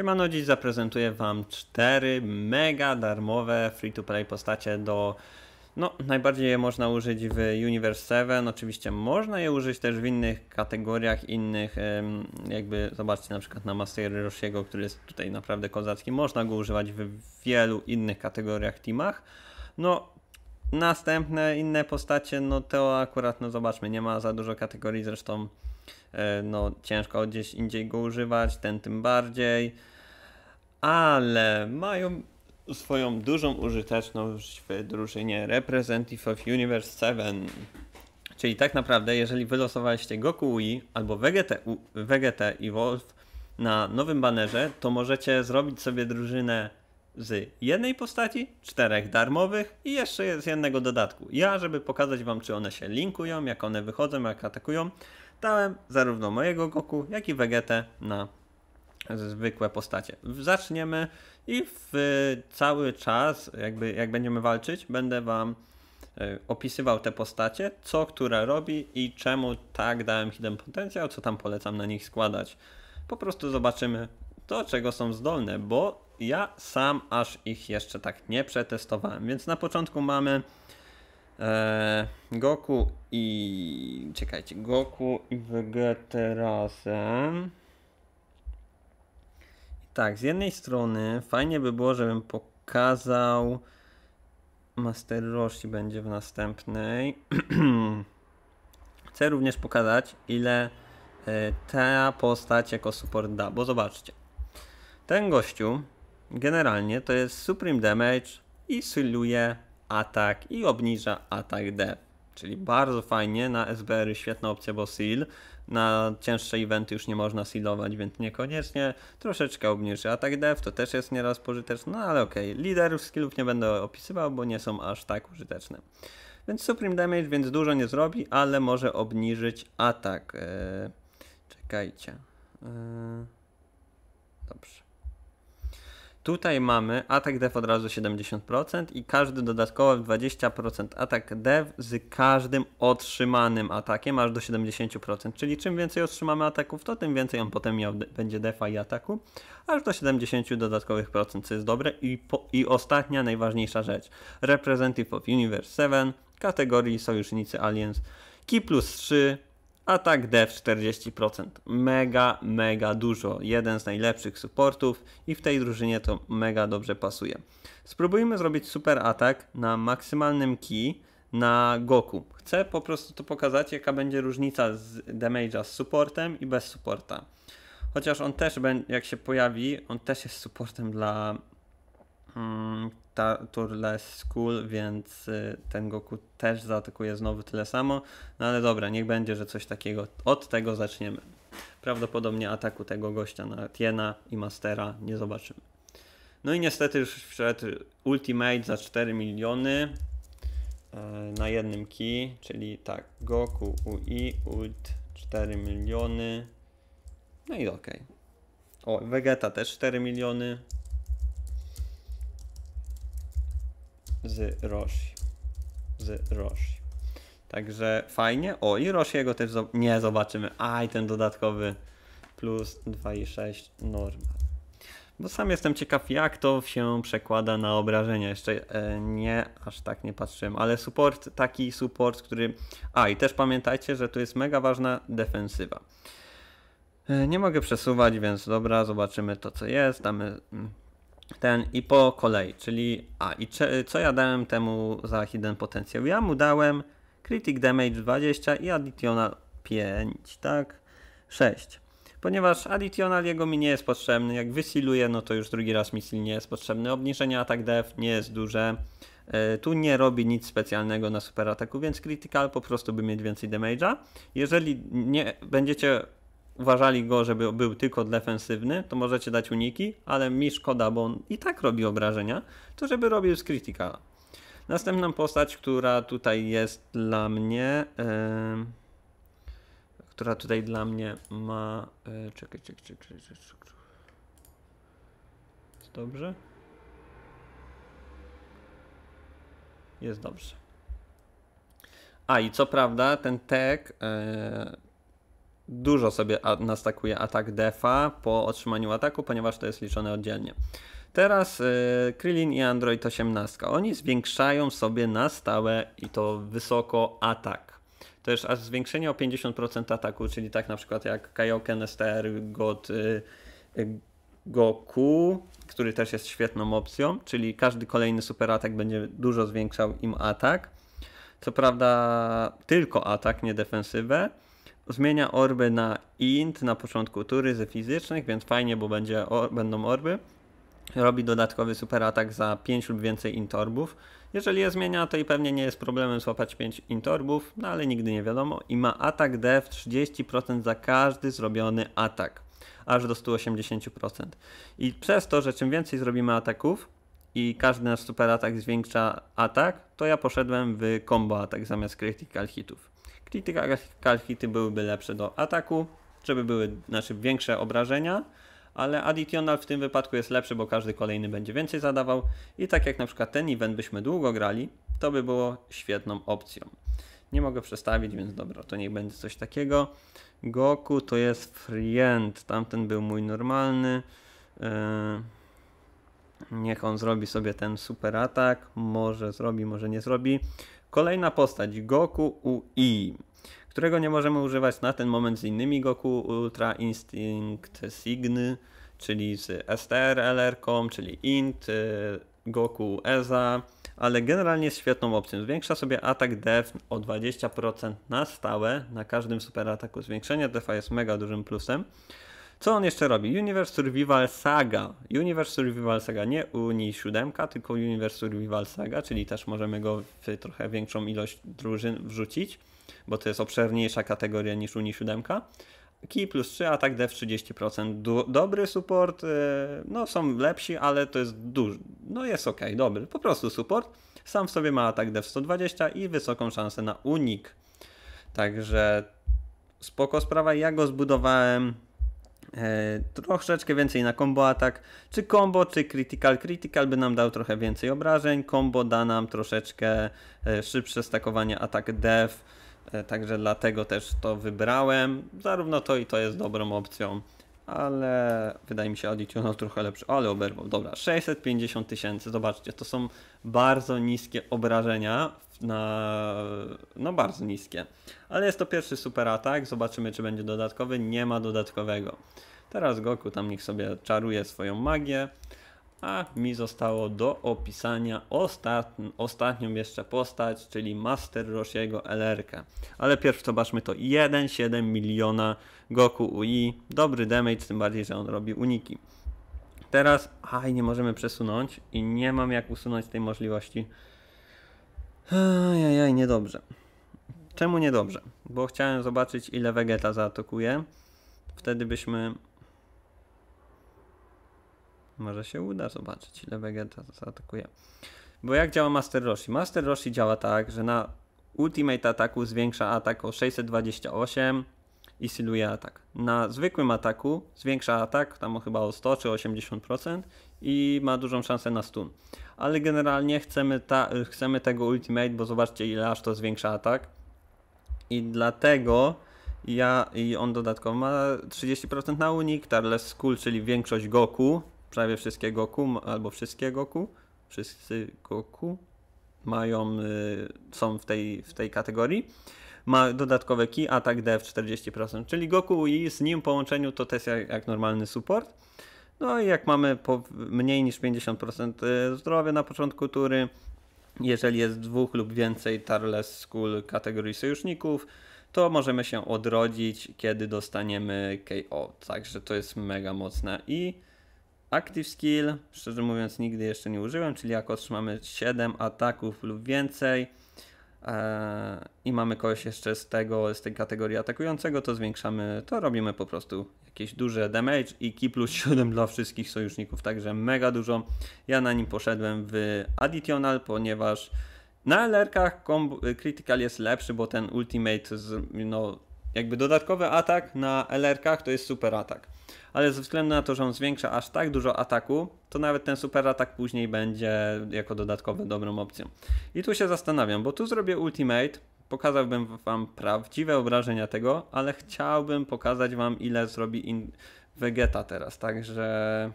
Siemano, dziś zaprezentuję Wam cztery mega darmowe free-to-play postacie do... No, najbardziej je można użyć w Universe 7, oczywiście można je użyć też w innych kategoriach, innych jakby, zobaczcie na przykład na Mastery Roshiego, który jest tutaj naprawdę kozacki, można go używać w wielu innych kategoriach, teamach. No, następne inne postacie, no to akurat, no zobaczmy, nie ma za dużo kategorii, zresztą e, no ciężko gdzieś indziej go używać, ten tym bardziej ale mają swoją dużą użyteczność w drużynie Representative of Universe 7. Czyli tak naprawdę, jeżeli wylosowaliście Goku UI albo Vegeta, i Wolf na nowym banerze, to możecie zrobić sobie drużynę z jednej postaci, czterech darmowych i jeszcze z jednego dodatku. Ja, żeby pokazać Wam, czy one się linkują, jak one wychodzą, jak atakują, dałem zarówno mojego Goku, jak i Vegeta na zwykłe postacie. Zaczniemy i w cały czas, jakby jak będziemy walczyć, będę wam e, opisywał te postacie, co która robi i czemu tak dałem hidden potencjał, co tam polecam na nich składać. Po prostu zobaczymy do czego są zdolne, bo ja sam aż ich jeszcze tak nie przetestowałem. Więc na początku mamy e, Goku i czekajcie, Goku i Vegeta razem tak, z jednej strony fajnie by było, żebym pokazał Master Roshi będzie w następnej. Chcę również pokazać, ile e, ta postać jako support da, bo zobaczcie. Ten gościu generalnie to jest Supreme Damage i syluje atak i obniża atak D. Czyli bardzo fajnie na SBR świetna opcja, bo seal na cięższe eventy już nie można silować, więc niekoniecznie. Troszeczkę obniży atak dev, to też jest nieraz pożyteczne, no ale okej. Okay. Liderów skillów nie będę opisywał, bo nie są aż tak użyteczne. Więc Supreme Damage, więc dużo nie zrobi, ale może obniżyć atak. Eee, czekajcie. Eee, dobrze. Tutaj mamy atak dev od razu 70% i każdy dodatkowy 20% atak dev z każdym otrzymanym atakiem aż do 70%. Czyli czym więcej otrzymamy ataków, to tym więcej on potem miał, będzie defa i ataku, aż do 70 dodatkowych procent, co jest dobre. I, po, i ostatnia, najważniejsza rzecz. Representative of Universe 7, kategorii sojusznicy Aliens, Ki plus 3, Atak D dev 40%. Mega, mega dużo. Jeden z najlepszych supportów i w tej drużynie to mega dobrze pasuje. Spróbujmy zrobić super atak na maksymalnym key na Goku. Chcę po prostu to pokazać, jaka będzie różnica z damage'a z supportem i bez supporta. Chociaż on też, jak się pojawi, on też jest supportem dla mm, Star Turles School, więc y, ten Goku też zaatakuje znowu tyle samo. No ale dobra, niech będzie, że coś takiego. Od tego zaczniemy. Prawdopodobnie ataku tego gościa na Tiena i Mastera nie zobaczymy. No i niestety już wszedł Ultimate za 4 miliony e, na jednym ki, czyli tak, Goku UI ult 4 miliony. No i okej. Okay. O, Vegeta też 4 miliony. z Rosji, Z Rosji. Także fajnie. O, i Roshiego też zo nie zobaczymy. Aj, ten dodatkowy plus 2,6 normal. Bo sam jestem ciekaw, jak to się przekłada na obrażenia. Jeszcze e, nie, aż tak nie patrzyłem, ale support, taki support, który. A i też pamiętajcie, że tu jest mega ważna defensywa. E, nie mogę przesuwać, więc dobra, zobaczymy to, co jest. Damy mm, ten i po kolei, czyli a i co ja dałem temu za hidden potencjał? Ja mu dałem critic damage 20 i additional 5, tak? 6. Ponieważ additional jego mi nie jest potrzebny, jak wysiluje, no to już drugi raz mi nie jest potrzebny. Obniżenie atak def nie jest duże. E, tu nie robi nic specjalnego na super ataku, więc critical po prostu by mieć więcej damage'a. Jeżeli nie będziecie uważali go, żeby był tylko defensywny, to możecie dać uniki, ale mi szkoda, bo on i tak robi obrażenia, to żeby robił z criticala. Następna postać, która tutaj jest dla mnie, która tutaj dla mnie ma, e, czekaj, czekaj, czekaj, czekaj, czekaj. Jest dobrze? Jest dobrze. A i co prawda ten tag e, dużo sobie nastakuje atak defa po otrzymaniu ataku, ponieważ to jest liczone oddzielnie. Teraz y, Krillin i Android 18. Oni zwiększają sobie na stałe i to wysoko atak. To jest aż zwiększenie o 50% ataku, czyli tak na przykład jak Kaioken, STR, God, y, y, Goku, który też jest świetną opcją, czyli każdy kolejny super atak będzie dużo zwiększał im atak. Co prawda tylko atak, nie defensywę zmienia orby na int na początku tury ze fizycznych, więc fajnie, bo będzie or, będą orby. Robi dodatkowy super atak za 5 lub więcej intorbów. Jeżeli je zmienia, to i pewnie nie jest problemem złapać 5 intorbów, no ale nigdy nie wiadomo. I ma atak dev 30% za każdy zrobiony atak, aż do 180%. I przez to, że czym więcej zrobimy ataków, i każdy nasz super atak zwiększa atak, to ja poszedłem w combo atak zamiast critical hitów. Czyli te kalchity byłyby lepsze do ataku, żeby były znaczy większe obrażenia, ale additional w tym wypadku jest lepszy, bo każdy kolejny będzie więcej zadawał i tak jak na przykład ten event byśmy długo grali, to by było świetną opcją. Nie mogę przestawić, więc dobra, to niech będzie coś takiego. Goku to jest friend, tamten był mój normalny. Eee, niech on zrobi sobie ten super atak. Może zrobi, może nie zrobi. Kolejna postać Goku UI, którego nie możemy używać na ten moment z innymi Goku Ultra Instinct Signy, czyli z STRLR-ką, czyli INT, y, Goku EZA, ale generalnie jest świetną opcją. Zwiększa sobie atak def o 20% na stałe, na każdym super ataku. Zwiększenie defa jest mega dużym plusem. Co on jeszcze robi? Universe Survival Saga. Universe Survival Saga, nie Unii 7, tylko Universe Survival Saga, czyli też możemy go w trochę większą ilość drużyn wrzucić, bo to jest obszerniejsza kategoria niż Unii 7. Key plus 3, atak dev 30%. dobry support, y, no są lepsi, ale to jest duży, no jest ok, dobry, po prostu support. Sam w sobie ma atak dev 120 i wysoką szansę na unik. Także spoko sprawa, ja go zbudowałem E, troszeczkę więcej na combo atak, czy combo, czy critical, critical by nam dał trochę więcej obrażeń, combo da nam troszeczkę e, szybsze stakowanie atak def, e, także dlatego też to wybrałem, zarówno to i to jest dobrą opcją ale wydaje mi się Adi Tuner trochę lepszy, ale oberwał. Dobra, 650 tysięcy, zobaczcie, to są bardzo niskie obrażenia, na, no bardzo niskie. Ale jest to pierwszy super atak, zobaczymy czy będzie dodatkowy, nie ma dodatkowego. Teraz Goku tam niech sobie czaruje swoją magię a mi zostało do opisania ostatn ostatnią jeszcze postać, czyli Master Roshiego LR-kę. Ale pierwszy zobaczmy to 1,7 miliona Goku UI, dobry damage, tym bardziej, że on robi uniki. Teraz, aj, nie możemy przesunąć i nie mam jak usunąć tej możliwości. Ajajaj, niedobrze. Czemu niedobrze? Bo chciałem zobaczyć ile Vegeta zaatakuje. Wtedy byśmy może się uda zobaczyć, ile Vegeta zaatakuje. Bo jak działa Master Roshi? Master Roshi działa tak, że na Ultimate ataku zwiększa atak o 628 i siluje atak. Na zwykłym ataku zwiększa atak tam chyba o 100 czy 80% i ma dużą szansę na stun. Ale generalnie chcemy, ta, chcemy tego ultimate, bo zobaczcie ile aż to zwiększa atak. I dlatego ja i on dodatkowo ma 30% na unik, Tarless Skull, czyli większość Goku, prawie wszystkie Goku albo wszystkie Goku, wszyscy Goku mają, y, są w tej, w tej kategorii. Ma dodatkowe ki, atak DF 40%, czyli Goku i z nim połączeniu to też jak, jak normalny support. No i jak mamy mniej niż 50% y, zdrowia na początku tury, jeżeli jest dwóch lub więcej Tarles School kategorii sojuszników, to możemy się odrodzić, kiedy dostaniemy KO. Także to jest mega mocne i Active Skill, szczerze mówiąc nigdy jeszcze nie użyłem, czyli jak otrzymamy 7 ataków lub więcej e, i mamy kogoś jeszcze z tego, z tej kategorii atakującego, to zwiększamy, to robimy po prostu jakieś duże damage i ki plus 7 dla wszystkich sojuszników, także mega dużo. Ja na nim poszedłem w additional, ponieważ na LR-kach critical jest lepszy, bo ten ultimate, z, no jakby dodatkowy atak na LR-kach to jest super atak ale ze względu na to, że on zwiększa aż tak dużo ataku, to nawet ten super atak później będzie jako dodatkowy dobrą opcją. I tu się zastanawiam, bo tu zrobię ultimate, pokazałbym wam prawdziwe obrażenia tego, ale chciałbym pokazać wam ile zrobi in Vegeta teraz, także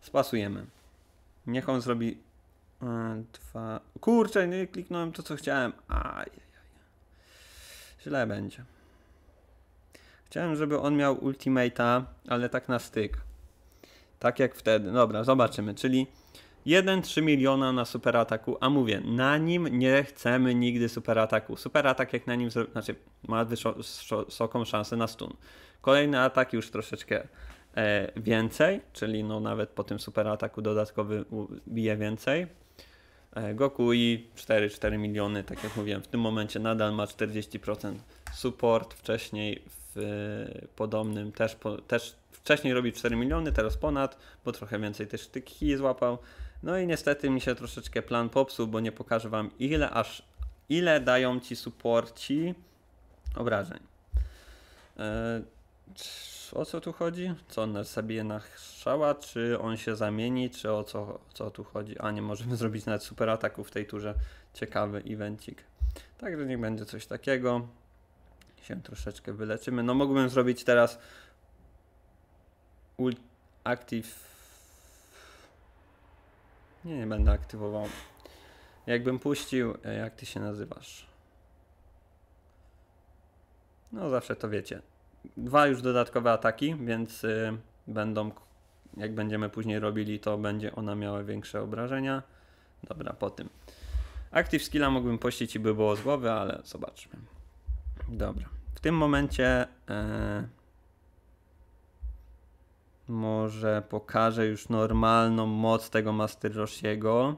spasujemy. Niech on zrobi e, dwa... Kurczę, nie kliknąłem to co chciałem. Ajajaj. Źle będzie. Chciałem, żeby on miał ultimate'a, ale tak na styk. Tak jak wtedy. Dobra, zobaczymy. Czyli 1-3 miliona na superataku, a mówię, na nim nie chcemy nigdy superataku. Superatak jak na nim, znaczy ma wysoką szansę na stun. Kolejny atak już troszeczkę e, więcej, czyli no nawet po tym superataku dodatkowy bije więcej. E, Goku i 4-4 miliony, tak jak mówiłem, w tym momencie nadal ma 40% support, wcześniej w w y, podobnym też, po, też wcześniej robił 4 miliony, teraz ponad, bo trochę więcej też tych złapał. No i niestety mi się troszeczkę plan popsuł, bo nie pokażę wam ile aż ile dają ci suporci obrażeń. E, o co tu chodzi? Co on zabije na strzała? Czy on się zamieni? Czy o co, co tu chodzi? A nie możemy zrobić nawet super ataku w tej turze. Ciekawy evencik. Także niech będzie coś takiego się troszeczkę wyleczymy. No mógłbym zrobić teraz ult active nie, nie będę aktywował. Jakbym puścił, e, jak ty się nazywasz? No zawsze to wiecie. Dwa już dodatkowe ataki, więc y, będą, jak będziemy później robili, to będzie ona miała większe obrażenia. Dobra, po tym. Active skilla mógłbym pościć i by było z głowy, ale zobaczmy. Dobra. W tym momencie e, może pokażę już normalną moc tego Master Roshiego,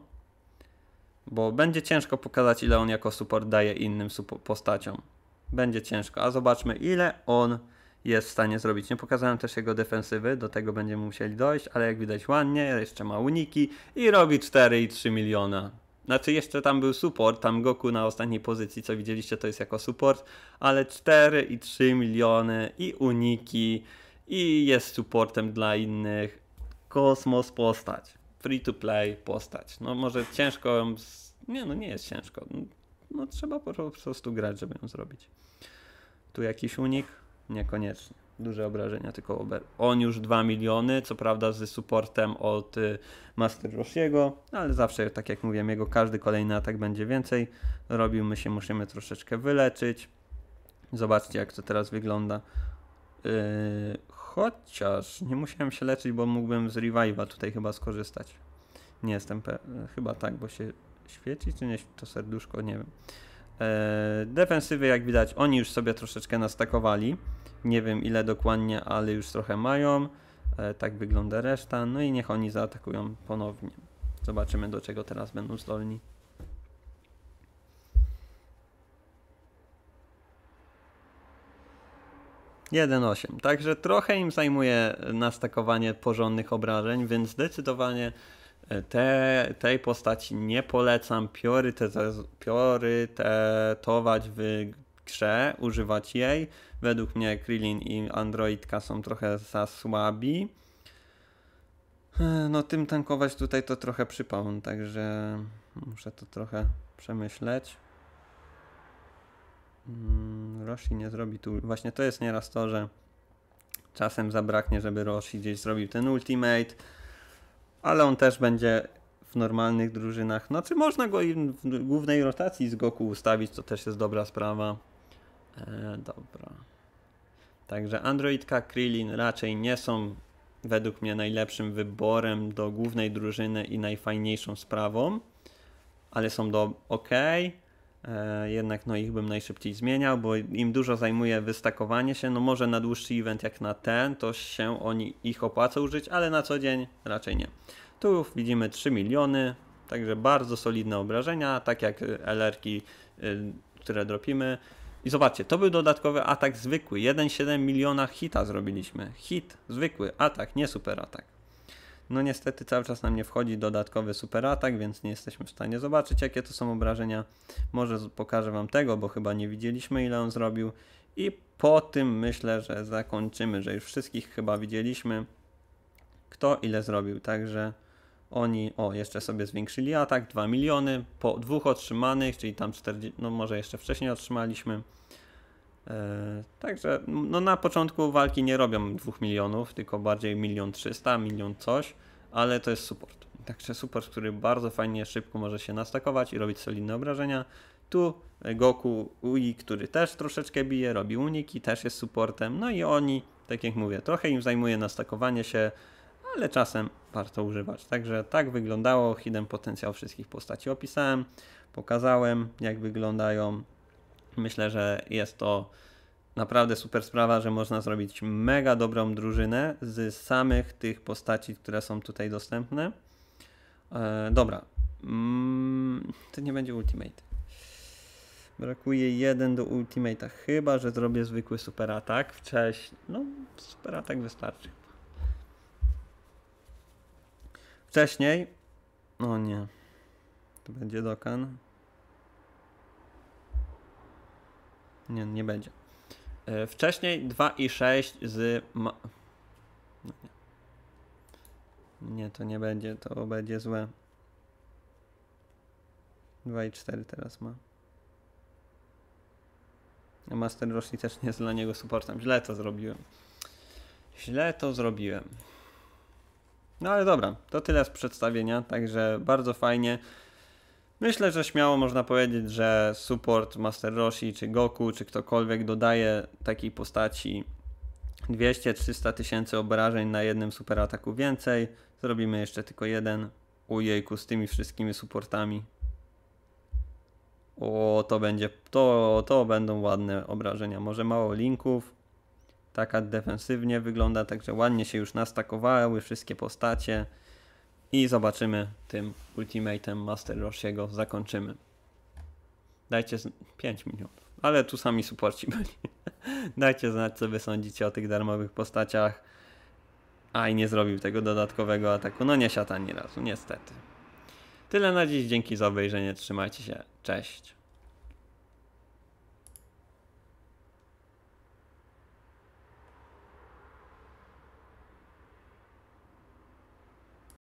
bo będzie ciężko pokazać ile on jako support daje innym postaciom. Będzie ciężko, a zobaczmy ile on jest w stanie zrobić. Nie pokazałem też jego defensywy, do tego będziemy musieli dojść, ale jak widać ładnie, jeszcze ma uniki i robi 4,3 miliona. Znaczy jeszcze tam był support, tam Goku na ostatniej pozycji, co widzieliście, to jest jako support, ale 4,3 miliony i uniki i jest supportem dla innych. Kosmos postać. Free to play postać. No może ciężko ją, Nie, no nie jest ciężko. No trzeba po prostu grać, żeby ją zrobić. Tu jakiś unik? Niekoniecznie duże obrażenia, tylko Ober. On już 2 miliony, co prawda z supportem od y, Master Roshiego, ale zawsze, tak jak mówiłem, jego każdy kolejny atak będzie więcej. Robił, my się musimy troszeczkę wyleczyć. Zobaczcie, jak to teraz wygląda. Yy, chociaż nie musiałem się leczyć, bo mógłbym z Revive'a tutaj chyba skorzystać. Nie jestem pewien. Chyba tak, bo się świeci, czy nie? To serduszko, nie wiem. E, defensywy, jak widać, oni już sobie troszeczkę nastakowali. Nie wiem ile dokładnie, ale już trochę mają. E, tak wygląda reszta. No i niech oni zaatakują ponownie. Zobaczymy do czego teraz będą zdolni. Jeden osiem. Także trochę im zajmuje nastakowanie porządnych obrażeń, więc zdecydowanie e, te, tej postaci nie polecam priorytetować w grze, używać jej. Według mnie Krillin i Androidka są trochę za słabi. No tym tankować tutaj to trochę przypał, także muszę to trochę przemyśleć. Mm, Roshi nie zrobi tu. Właśnie to jest nieraz to, że czasem zabraknie, żeby Roshi gdzieś zrobił ten ultimate, ale on też będzie w normalnych drużynach. No czy można go w głównej rotacji z Goku ustawić, to też jest dobra sprawa. E, dobra. Także Androidka Krillin raczej nie są według mnie najlepszym wyborem do głównej drużyny i najfajniejszą sprawą, ale są do ok. E, jednak no ich bym najszybciej zmieniał, bo im dużo zajmuje wystakowanie się, no może na dłuższy event jak na ten, to się oni ich opłaca użyć, ale na co dzień raczej nie. Tu widzimy 3 miliony, także bardzo solidne obrażenia, tak jak LR-ki, y, które dropimy. I zobaczcie, to był dodatkowy atak zwykły. 1,7 miliona hita zrobiliśmy. Hit, zwykły atak, nie super atak. No niestety cały czas nam nie wchodzi dodatkowy super atak, więc nie jesteśmy w stanie zobaczyć jakie to są obrażenia. Może pokażę Wam tego, bo chyba nie widzieliśmy ile on zrobił. I po tym myślę, że zakończymy, że już wszystkich chyba widzieliśmy, kto ile zrobił. Także oni, o, jeszcze sobie zwiększyli atak, 2 miliony, po dwóch otrzymanych, czyli tam 40, no może jeszcze wcześniej otrzymaliśmy. E, także, no na początku walki nie robią 2 milionów, tylko bardziej milion 300, milion coś, ale to jest support. Także support, który bardzo fajnie, szybko może się nastakować i robić solidne obrażenia. Tu Goku Ui, który też troszeczkę bije, robi uniki, też jest supportem. No i oni, tak jak mówię, trochę im zajmuje nastakowanie się, ale czasem warto używać. Także tak wyglądało hidden potencjał wszystkich postaci. Opisałem, pokazałem jak wyglądają. Myślę, że jest to naprawdę super sprawa, że można zrobić mega dobrą drużynę z samych tych postaci, które są tutaj dostępne. E, dobra. Mm, to nie będzie ultimate. Brakuje jeden do ultimate'a, Chyba, że zrobię zwykły super atak wcześniej. No, super atak wystarczy. Wcześniej. O nie. To będzie Dokan. Nie, nie będzie. E, wcześniej 2 i 6 z. Ma... No nie. nie, to nie będzie, to będzie złe. 2 i 4 teraz ma. A Master Roshi też nie jest dla niego supportem. Źle to zrobiłem. Źle to zrobiłem. No ale dobra, to tyle z przedstawienia, także bardzo fajnie. Myślę, że śmiało można powiedzieć, że support Master Roshi, czy Goku, czy ktokolwiek dodaje takiej postaci 200-300 tysięcy obrażeń na jednym superataku więcej. Zrobimy jeszcze tylko jeden. Ujejku, z tymi wszystkimi supportami. O, to będzie, to, to będą ładne obrażenia. Może mało linków, taka defensywnie wygląda, także ładnie się już nastakowały wszystkie postacie i zobaczymy tym Ultimatem Master Roshiego zakończymy. Dajcie 5 minut, ale tu sami suporci byli. Dajcie znać co wy sądzicie o tych darmowych postaciach. Aj, nie zrobił tego dodatkowego ataku, no nie siata ani razu, niestety. Tyle na dziś, dzięki za obejrzenie, trzymajcie się, cześć.